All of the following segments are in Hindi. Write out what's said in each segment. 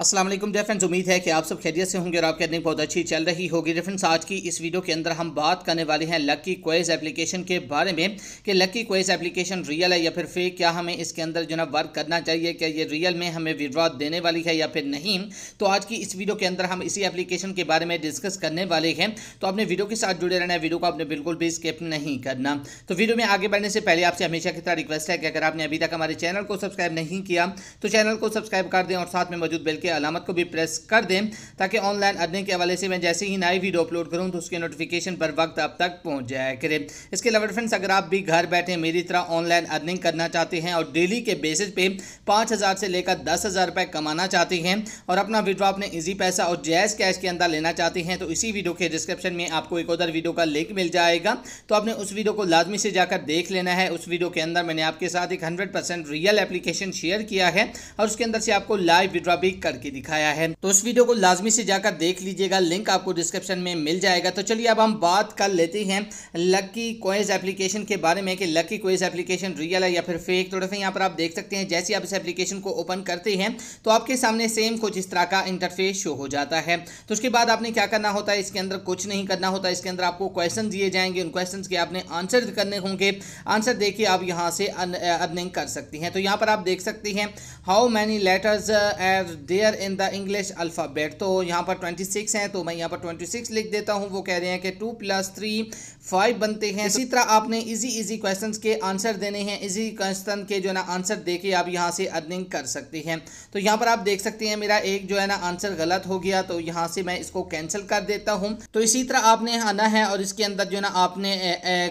असलम डेफेंस उम्मीद है कि आप सब खैरियत से होंगे और आपकी अर्निंग बहुत अच्छी चल रही होगी डिफ्रेंड्स आज की इस वीडियो के अंदर हम बात करने वाले हैं लकी क्वेज एप्लीकेशन के बारे में कि लकी क्वेज एप्लीकेशन रियल है या फिर फेक क्या हमें इसके अंदर जो ना वर्क करना चाहिए क्या ये रियल में हमें विड्रॉ देने वाली है या फिर नहीं तो आज की इस वीडियो के अंदर हम इसी एप्लीकेशन के बारे में डिस्कस करने वाले हैं तो आपने वीडियो के साथ जुड़े रहना है वीडियो को आपने बिल्कुल भी स्किप नहीं करना तो वीडियो में आगे बढ़ने से पहले आपसे हमेशा की तरह रिक्वेस्ट है कि अगर आपने अभी तक हमारे चैनल को सब्सक्राइब नहीं किया तो चैनल को सब्सक्राइब कर दें और साथ में मौजूद बिल्कुल के अलामत को भी प्रेस कर दें ताकि ऑनलाइन अर्निंग के हवाले से मैं जैसे ही नई वीडियो अपलोड करूँ तो उसके नोटिफिकेशन पर वक्त अब तक पहुँच जाया करें इसके अलावा फ्रेंड्स अगर आप भी घर बैठे मेरी तरह ऑनलाइन अर्निंग करना चाहते हैं और डेली के बेसिस पे पाँच हज़ार से लेकर दस हज़ार रुपये कमाना चाहते हैं और अपना विड्रॉ अपने ईजी पैसा और जैज कैश के अंदर लेना चाहते हैं तो इसी वीडियो के डिस्क्रिप्शन में आपको एक उधर वीडियो का लिंक मिल जाएगा तो आपने उस वीडियो को लाजमी से जाकर देख लेना है उस वीडियो के अंदर मैंने आपके साथ एक हंड्रेड रियल एप्लीकेशन शेयर किया है और उसके अंदर से आपको लाइव विड्रॉ भी कर करके दिखाया है तो उस वीडियो को लाजमी से जाकर देख लीजिएगा लिंक आपको डिस्क्रिप्शन में मिल जाएगा तो चलिए अब हम बात कर लेते हैं लकी कोइज एप्लीकेशन के बारे में कि लकी कोइज एप्लीकेशन रियल है या फिर फेक थोड़ा सा यहाँ पर आप देख सकते हैं जैसे आप इस एप्लीकेशन को ओपन करते हैं तो आपके सामने सेम कुछ इस तरह का इंटरफेस शो हो जाता है तो उसके बाद आपने क्या करना होता है इसके अंदर कुछ नहीं करना होता इसके अंदर आपको क्वेश्चन दिए जाएंगे उन क्वेश्चन के आपने आंसर करने होंगे आंसर देखिए आप यहाँ से अर्निंग कर सकती हैं तो यहाँ पर आप देख सकते हैं how many letters is there there in the English alphabet तो यहाँ पर ट्वेंटी सिक्स हैं तो मैं यहाँ पर ट्वेंटी सिक्स लिख देता हूँ वो कह रहे हैं कि टू प्लस थ्री फाइव बनते हैं तो इसी तरह आपने इजी इजी क्वेश्चन के आंसर देने हैं इजी क्वेश्चन के जो है ना आंसर दे के आप यहाँ से अर्निंग कर सकते हैं तो यहाँ पर आप देख सकते हैं मेरा एक जो है ना आंसर गलत हो गया तो यहां से मैं इसको कैंसिल कर देता हूँ तो इसी तरह आपने आना है और इसके अंदर जो है ना आपने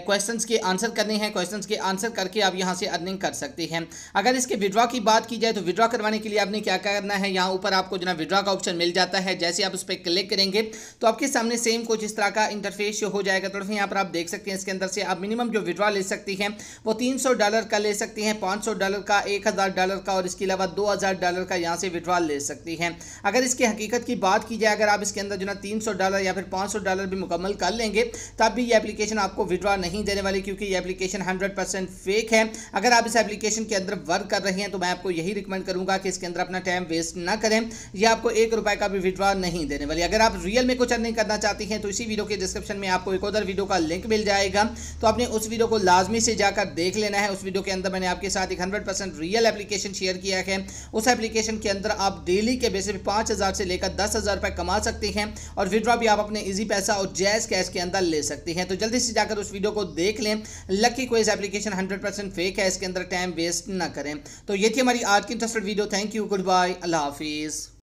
क्वेश्चन के आंसर करने हैं क्वेश्चन के आंसर करके आप यहाँ से अर्निंग कर सकते हैं अगर इसके विड्रॉ की बात की जाए तो विड्रॉ करवाने के लिए आपने क्या करना है यहाँ ऊपर आपको जो ना विड्रॉ का ऑप्शन मिल जाता है जैसे आप उस पर क्लिक करेंगे तो आपके सामने सेम कुछ इस तरह का इंटरफेस हो जाएगा तो यहाँ पर आप देख सकते हैं इसके अंदर से आप मिनिमम जो विड्रॉ ले सकती हैं वो तीन डॉलर का ले सकती हैं पाँच डॉलर का एक डॉलर का और इसके अलावा दो डॉलर का यहाँ से विड्रॉ ले सकती हैं अगर इसकी हकीकत की बात की जाए अगर आप इसके अंदर जो ना तीन डॉलर या फिर पाँच डॉलर भी मुकम्मल कर लेंगे तब भी ये एप्लीकेशन आपको विड्रॉ नहीं देने वाली क्योंकि ये एप्लीकेशन हंड्रेड फेक है अगर आप इस एप्लीकेशन के अंदर वर्क कर रहे हैं तो मैं आपको यही रिकमेंड करूँगा कि इसके अंदर अपना टाइम वेस्ट ना करें यह आपको एक रुपये का भी विड्रॉ नहीं देने वाली अगर आप रियल में कुछ अर्निंग करना चाहती हैं तो इसी वीडियो के डिस्क्रिप्शन में आपको एक और वीडियो का लिंक लिंक मिल जाएगा तो आपने उस वीडियो को लाजमी से जाकर देख लेना है उस वीडियो के अंदर मैंने आपके साथ एक hundred percent real application share किया है उस एप्लीकेशन के अंदर आप डेली के बेसिस पे पाँच हज़ार से लेकर दस हज़ार रुपये कमा सकते हैं और विड्रॉ भी आप अपने ईजी पैसा और जैज कैश के अंदर ले सकते हैं तो जल्दी से जाकर उस वीडियो को देख लें लकी कोई एप्लीकेशन हंड्रेड परसेंट फेक है इसके अंदर टाइम वेस्ट ना करें तो ये थी हमारी आज की interested video thank you good bye अल्लाह हाफिज़